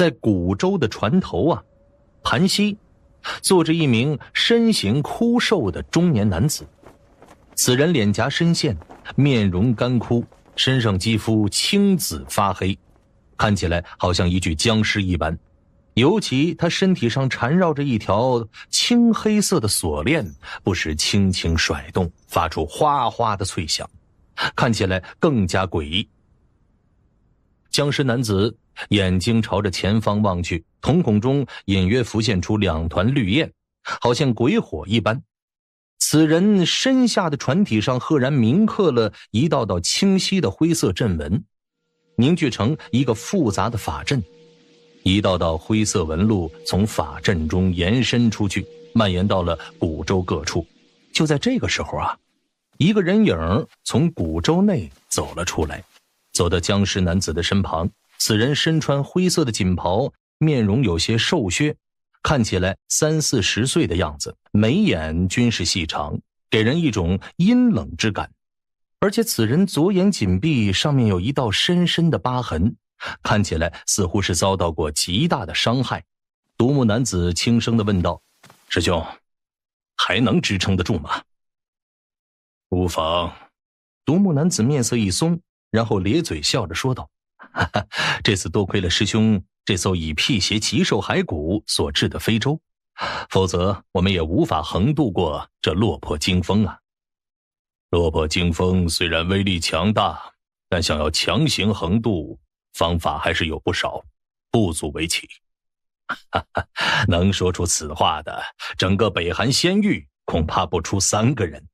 在古州的船头啊，盘膝坐着一名身形枯瘦的中年男子。此人脸颊深陷，面容干枯，身上肌肤青紫发黑，看起来好像一具僵尸一般。尤其他身体上缠绕着一条青黑色的锁链，不时轻轻甩动，发出哗哗的脆响，看起来更加诡异。僵尸男子。眼睛朝着前方望去，瞳孔中隐约浮现出两团绿焰，好像鬼火一般。此人身下的船体上赫然铭刻了一道道清晰的灰色阵纹，凝聚成一个复杂的法阵。一道道灰色纹路从法阵中延伸出去，蔓延到了古州各处。就在这个时候啊，一个人影从古州内走了出来，走到僵尸男子的身旁。此人身穿灰色的锦袍，面容有些瘦削，看起来三四十岁的样子，眉眼均是细长，给人一种阴冷之感。而且此人左眼紧闭，上面有一道深深的疤痕，看起来似乎是遭到过极大的伤害。独木男子轻声的问道：“师兄，还能支撑得住吗？”“无妨。”独木男子面色一松，然后咧嘴笑着说道。哈哈，这次多亏了师兄这艘以辟邪奇兽骸骨所制的飞舟，否则我们也无法横渡过这落魄惊风啊！落魄惊风虽然威力强大，但想要强行横渡，方法还是有不少，不足为奇。哈哈，能说出此话的，整个北韩仙域恐怕不出三个人。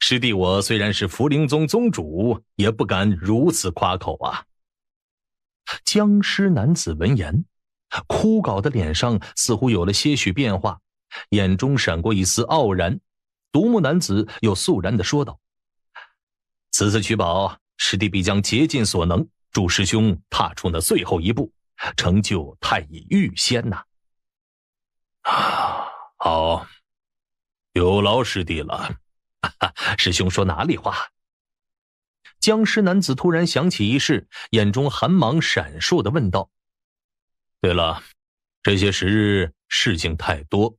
师弟，我虽然是福灵宗宗主，也不敢如此夸口啊。僵尸男子闻言，枯槁的脸上似乎有了些许变化，眼中闪过一丝傲然。独木男子又肃然的说道：“此次取宝，师弟必将竭尽所能，助师兄踏出那最后一步，成就太乙御仙呐！”啊，好，有劳师弟了。师兄说哪里话？僵尸男子突然想起一事，眼中寒芒闪烁的问道：“对了，这些时日事情太多，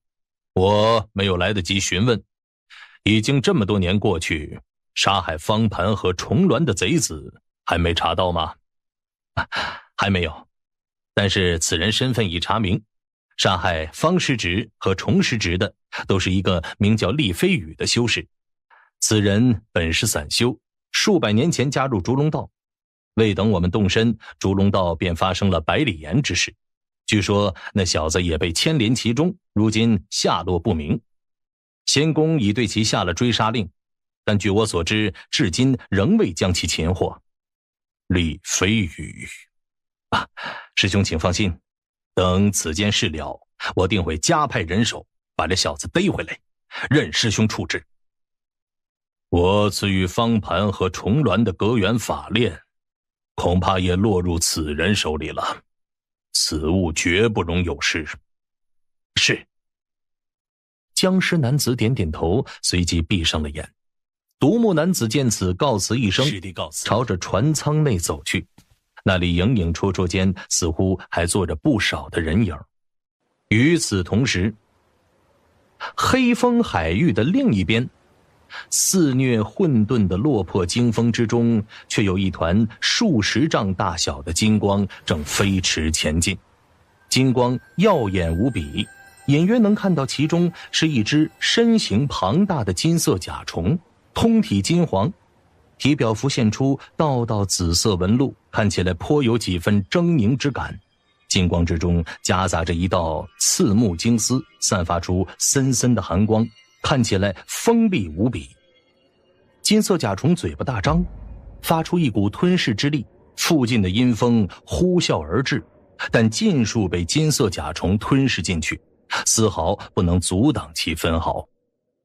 我没有来得及询问。已经这么多年过去，杀害方盘和重鸾的贼子还没查到吗？还没有，但是此人身份已查明。杀害方师侄和重师侄的，都是一个名叫厉飞宇的修士。此人本是散修。”数百年前加入烛龙道，未等我们动身，烛龙道便发生了百里岩之事。据说那小子也被牵连其中，如今下落不明。仙公已对其下了追杀令，但据我所知，至今仍未将其擒获。李飞羽，啊，师兄，请放心，等此件事了，我定会加派人手把这小子逮回来，任师兄处置。我赐予方盘和重峦的格远法链，恐怕也落入此人手里了。此物绝不容有失。是。僵尸男子点点头，随即闭上了眼。独木男子见此，告辞一声，朝着船舱内走去。那里影影绰绰间，似乎还坐着不少的人影。与此同时，黑风海域的另一边。肆虐混沌的落魄惊风之中，却有一团数十丈大小的金光正飞驰前进。金光耀眼无比，隐约能看到其中是一只身形庞大的金色甲虫，通体金黄，体表浮现出道道紫色纹路，看起来颇有几分狰狞之感。金光之中夹杂着一道刺目金丝，散发出森森的寒光。看起来锋利无比。金色甲虫嘴巴大张，发出一股吞噬之力，附近的阴风呼啸而至，但尽数被金色甲虫吞噬进去，丝毫不能阻挡其分毫。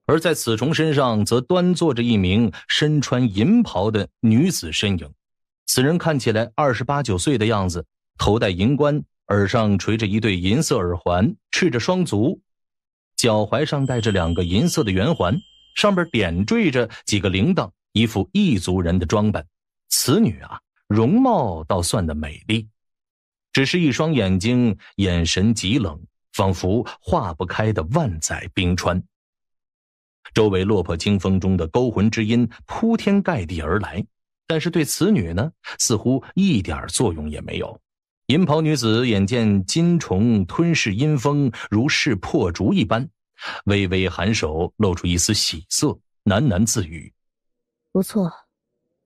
而在此虫身上，则端坐着一名身穿银袍的女子身影，此人看起来二十八九岁的样子，头戴银冠，耳上垂着一对银色耳环，赤着双足。脚踝上戴着两个银色的圆环，上边点缀着几个铃铛，一副异族人的装扮。此女啊，容貌倒算的美丽，只是一双眼睛，眼神极冷，仿佛化不开的万载冰川。周围落魄清风中的勾魂之音铺天盖地而来，但是对此女呢，似乎一点作用也没有。银袍女子眼见金虫吞噬阴风如势破竹一般，微微颔首，露出一丝喜色，喃喃自语：“不错，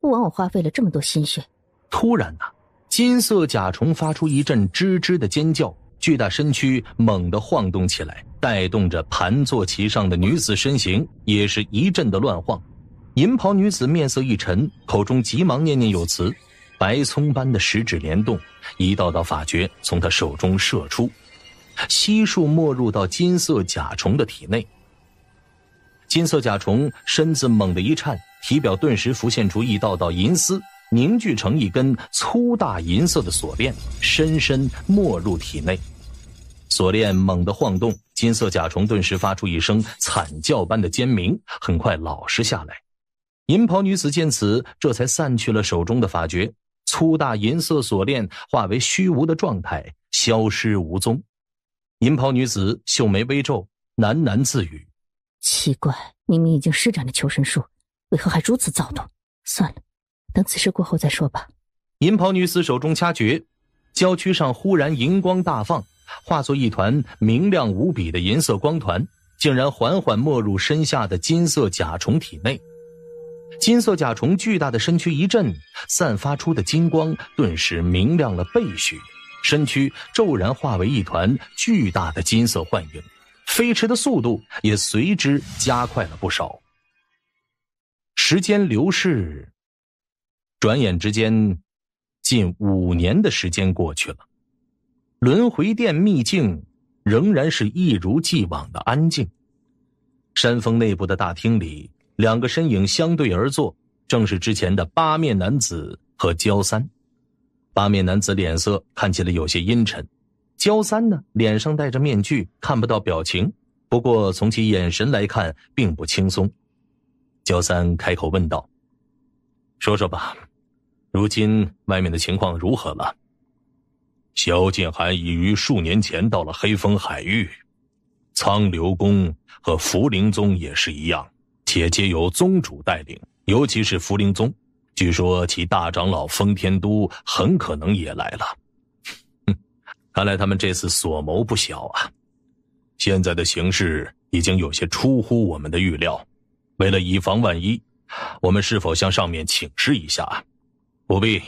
不枉我花费了这么多心血。”突然，呐，金色甲虫发出一阵吱吱的尖叫，巨大身躯猛地晃动起来，带动着盘坐其上的女子身形也是一阵的乱晃。银袍女子面色一沉，口中急忙念念有词。白葱般的十指联动，一道道法诀从他手中射出，悉数没入到金色甲虫的体内。金色甲虫身子猛地一颤，体表顿时浮现出一道道银丝，凝聚成一根粗大银色的锁链，深深没入体内。锁链猛地晃动，金色甲虫顿时发出一声惨叫般的尖鸣，很快老实下来。银袍女子见此，这才散去了手中的法诀。粗大银色锁链化为虚无的状态，消失无踪。银袍女子秀眉微皱，喃喃自语：“奇怪，明明已经施展了求生术，为何还如此躁动？”算了，等此事过后再说吧。银袍女子手中掐诀，娇躯上忽然银光大放，化作一团明亮无比的银色光团，竟然缓缓没入身下的金色甲虫体内。金色甲虫巨大的身躯一震，散发出的金光顿时明亮了倍许，身躯骤然化为一团巨大的金色幻影，飞驰的速度也随之加快了不少。时间流逝，转眼之间，近五年的时间过去了，轮回殿秘境仍然是一如既往的安静，山峰内部的大厅里。两个身影相对而坐，正是之前的八面男子和焦三。八面男子脸色看起来有些阴沉，焦三呢，脸上戴着面具，看不到表情。不过从其眼神来看，并不轻松。焦三开口问道：“说说吧，如今外面的情况如何了？”萧剑寒已于数年前到了黑风海域，苍流宫和福灵宗也是一样。且皆由宗主带领，尤其是福灵宗，据说其大长老封天都很可能也来了。看来他们这次所谋不小啊！现在的形势已经有些出乎我们的预料。为了以防万一，我们是否向上面请示一下？不必，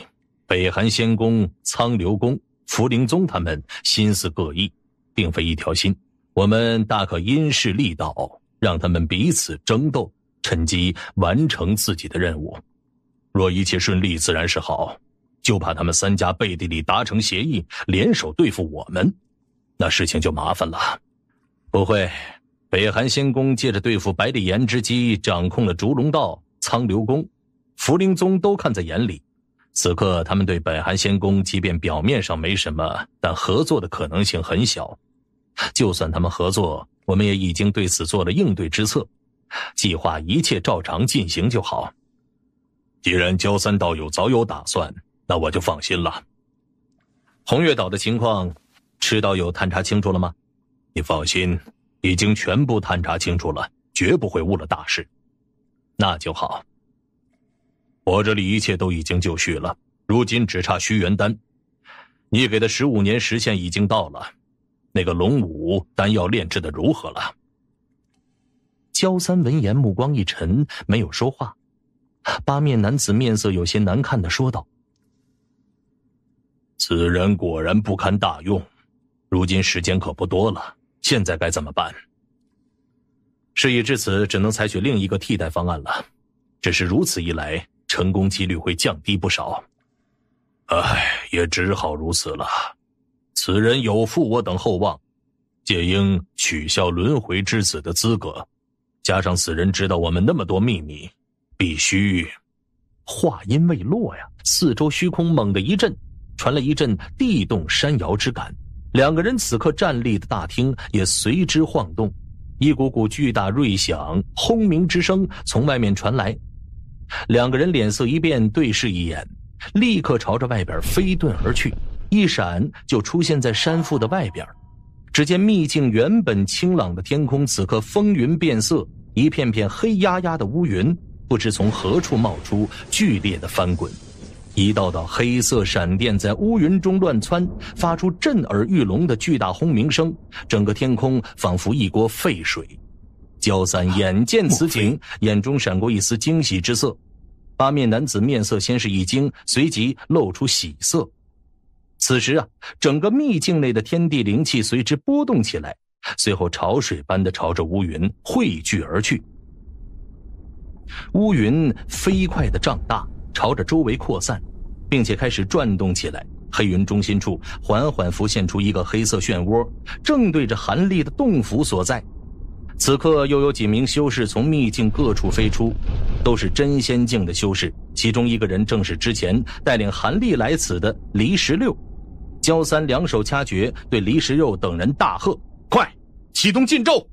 北韩仙宫、苍流宫、福灵宗他们心思各异，并非一条心，我们大可因势利导，让他们彼此争斗。趁机完成自己的任务，若一切顺利自然是好，就怕他们三家背地里达成协议，联手对付我们，那事情就麻烦了。不会，北韩仙宫借着对付百里岩之机，掌控了烛龙道、苍流宫、福灵宗，都看在眼里。此刻他们对北韩仙宫，即便表面上没什么，但合作的可能性很小。就算他们合作，我们也已经对此做了应对之策。计划一切照常进行就好。既然焦三道友早有打算，那我就放心了。红月岛的情况，赤道友探查清楚了吗？你放心，已经全部探查清楚了，绝不会误了大事。那就好。我这里一切都已经就绪了，如今只差虚元丹。你给的十五年时限已经到了。那个龙武丹药炼制的如何了？萧三闻言，目光一沉，没有说话。八面男子面色有些难看的说道：“此人果然不堪大用，如今时间可不多了，现在该怎么办？事已至此，只能采取另一个替代方案了。只是如此一来，成功几率会降低不少。唉，也只好如此了。此人有负我等厚望，皆应取消轮回之子的资格。”加上此人知道我们那么多秘密，必须。话音未落呀，四周虚空猛地一震，传来一阵地动山摇之感。两个人此刻站立的大厅也随之晃动，一股股巨大锐响、轰鸣之声从外面传来。两个人脸色一变，对视一眼，立刻朝着外边飞遁而去。一闪就出现在山腹的外边。只见秘境原本清朗的天空，此刻风云变色。一片片黑压压的乌云不知从何处冒出，剧烈的翻滚；一道道黑色闪电在乌云中乱窜，发出震耳欲聋的巨大轰鸣声。整个天空仿佛一锅沸水。焦三眼见此景，眼中闪过一丝惊喜之色。八面男子面色先是一惊，随即露出喜色。此时啊，整个秘境内的天地灵气随之波动起来。随后，潮水般的朝着乌云汇聚而去。乌云飞快的胀大，朝着周围扩散，并且开始转动起来。黑云中心处缓缓浮现出一个黑色漩涡，正对着韩立的洞府所在。此刻，又有几名修士从秘境各处飞出，都是真仙境的修士。其中一个人正是之前带领韩立来此的黎十六。焦三两手掐诀，对黎十六等人大喝：“快！”启动禁咒。